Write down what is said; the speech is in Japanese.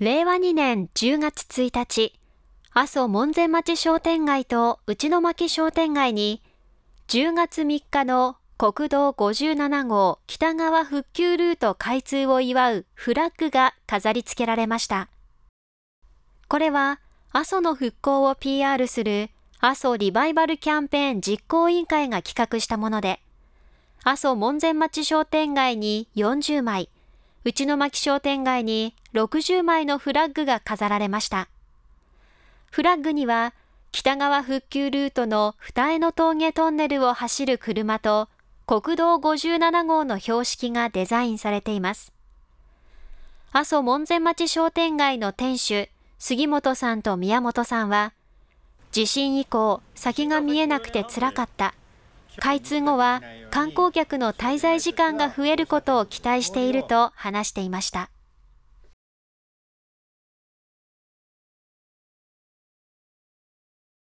令和2年10月1日、阿蘇門前町商店街と内野巻商店街に、10月3日の国道57号北側復旧ルート開通を祝うフラッグが飾り付けられました。これは、阿蘇の復興を PR する阿蘇リバイバルキャンペーン実行委員会が企画したもので、阿蘇門前町商店街に40枚、内の巻商店街に60枚のフラッグが飾られました。フラッグには、北側復旧ルートの二重の峠トンネルを走る車と、国道57号の標識がデザインされています。阿蘇門前町商店街の店主、杉本さんと宮本さんは、地震以降、先が見えなくて辛かった。開通後は観光客の滞在時間が増えることを期待していると話していました。